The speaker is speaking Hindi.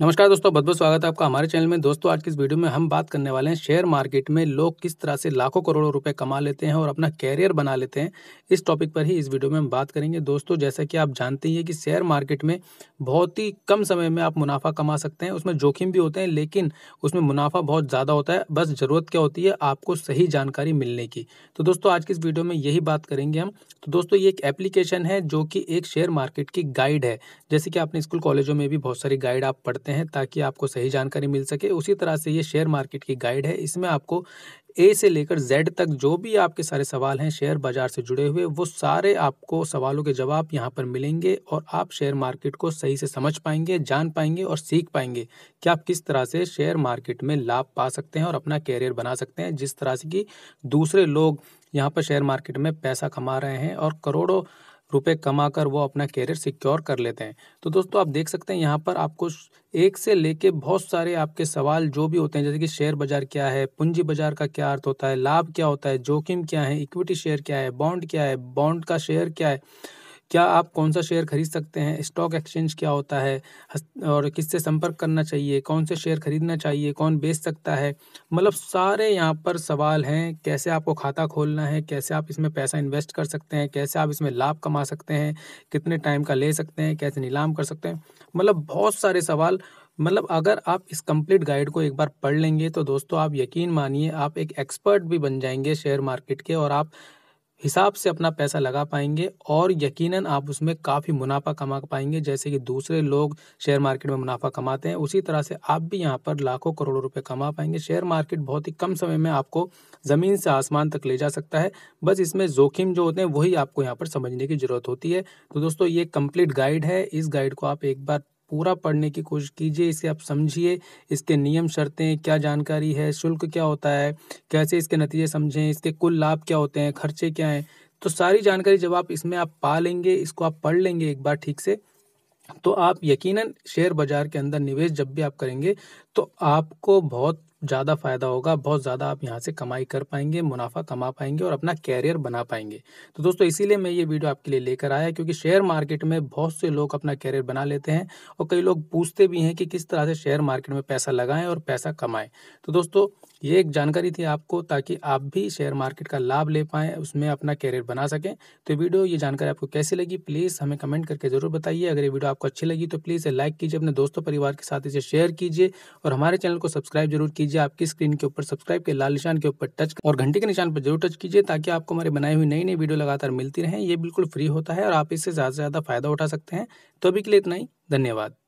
नमस्कार दोस्तों बहुत बहुत स्वागत है आपका हमारे चैनल में दोस्तों आज की इस वीडियो में हम बात करने वाले हैं शेयर मार्केट में लोग किस तरह से लाखों करोड़ों रुपए कमा लेते हैं और अपना कैरियर बना लेते हैं इस टॉपिक पर ही इस वीडियो में हम बात करेंगे दोस्तों जैसा कि आप जानते ही हैं कि शेयर मार्केट में बहुत ही कम समय में आप मुनाफा कमा सकते हैं उसमें जोखिम भी होते हैं लेकिन उसमें मुनाफा बहुत ज़्यादा होता है बस ज़रूरत क्या होती है आपको सही जानकारी मिलने की तो दोस्तों आज की इस वीडियो में यही बात करेंगे हम तो दोस्तों ये एक एप्लीकेशन है जो कि एक शेयर मार्केट की गाइड है जैसे कि आपने स्कूल कॉलेजों में भी बहुत सारी गाइड आप पढ़ते करते हैं ताकि आपको सही जानकारी मिल सके उसी तरह से ये शेयर मार्केट की गाइड है इसमें आपको ए से लेकर जेड तक जो भी आपके सारे सवाल हैं शेयर बाजार से जुड़े हुए वो सारे आपको सवालों के जवाब यहाँ पर मिलेंगे और आप शेयर मार्केट को सही से समझ पाएंगे जान पाएंगे और सीख पाएंगे कि आप किस तरह से शेयर मार्केट में लाभ पा सकते हैं और अपना कैरियर बना सकते हैं जिस तरह से कि दूसरे लोग यहाँ पर शेयर मार्केट में पैसा कमा रहे हैं और करोड़ों रुपए कमा कर वो अपना कैरियर सिक्योर कर लेते हैं तो दोस्तों आप देख सकते हैं यहाँ पर आपको एक से लेके बहुत सारे आपके सवाल जो भी होते हैं जैसे कि शेयर बाजार क्या है पूंजी बाजार का क्या अर्थ होता है लाभ क्या होता है जोखिम क्या है इक्विटी शेयर क्या है बॉन्ड क्या है बॉन्ड का शेयर क्या है क्या आप कौन सा शेयर खरीद सकते हैं स्टॉक एक्सचेंज क्या होता है और किससे संपर्क करना चाहिए कौन से शेयर खरीदना चाहिए कौन बेच सकता है मतलब सारे यहाँ पर सवाल हैं कैसे आपको खाता खोलना है कैसे आप इसमें पैसा इन्वेस्ट कर सकते हैं कैसे आप इसमें लाभ कमा सकते हैं कितने टाइम का ले सकते हैं कैसे नीलाम कर सकते हैं मतलब बहुत सारे सवाल मतलब अगर आप इस कंप्लीट गाइड को एक बार पढ़ लेंगे तो दोस्तों आप यकीन मानिए आप एक एक्सपर्ट भी बन जाएंगे शेयर मार्केट के और आप हिसाब से अपना पैसा लगा पाएंगे और यकीनन आप उसमें काफ़ी मुनाफा कमा पाएंगे जैसे कि दूसरे लोग शेयर मार्केट में मुनाफा कमाते हैं उसी तरह से आप भी यहाँ पर लाखों करोड़ों रुपये कमा पाएंगे शेयर मार्केट बहुत ही कम समय में आपको ज़मीन से आसमान तक ले जा सकता है बस इसमें जोखिम जो होते हैं वही आपको यहाँ पर समझने की ज़रूरत होती है तो दोस्तों ये कंप्लीट गाइड है इस गाइड को आप एक बार पूरा पढ़ने की कोशिश कीजिए इसे आप समझिए इसके नियम शर्तें क्या जानकारी है शुल्क क्या होता है कैसे इसके नतीजे समझें इसके कुल लाभ क्या होते हैं खर्चे क्या हैं तो सारी जानकारी जब आप इसमें आप पा लेंगे इसको आप पढ़ लेंगे एक बार ठीक से तो आप यकीनन शेयर बाजार के अंदर निवेश जब भी आप करेंगे तो आपको बहुत ज़्यादा फ़ायदा होगा बहुत ज़्यादा आप यहाँ से कमाई कर पाएंगे मुनाफा कमा पाएंगे और अपना कैरियर बना पाएंगे तो दोस्तों इसीलिए मैं ये वीडियो आपके लिए लेकर आया क्योंकि शेयर मार्केट में बहुत से लोग अपना कैरियर बना लेते हैं और कई लोग पूछते भी हैं कि किस तरह से शेयर मार्केट में पैसा लगाएं और पैसा कमाएं तो दोस्तों ये एक जानकारी थी आपको ताकि आप भी शेयर मार्केट का लाभ ले पाएं उसमें अपना कैरियर बना सकें तो वीडियो ये जानकारी आपको कैसी लगी प्लीज़ हमें कमेंट करके ज़रूर बताइए अगर ये वीडियो आपको अच्छी लगी तो प्लीज़ लाइक कीजिए अपने दोस्तों परिवार के साथ इसे शेयर कीजिए और हमारे चैनल को सब्सक्राइब जरूर कीजिए आपकी स्क्रीन के ऊपर सब्सक्राइब के लाल निशान के ऊपर टच और घंटे के निशान पर जरूर टच कीजिए ताकि आपको हमारे बनाई हुई नई नई वीडियो लगातार मिलती रहें ये बिल्कुल फ्री होता है और आप इससे ज़्यादा से ज़्यादा फायदा उठा सकते हैं तो अभी के लिए इतना ही धन्यवाद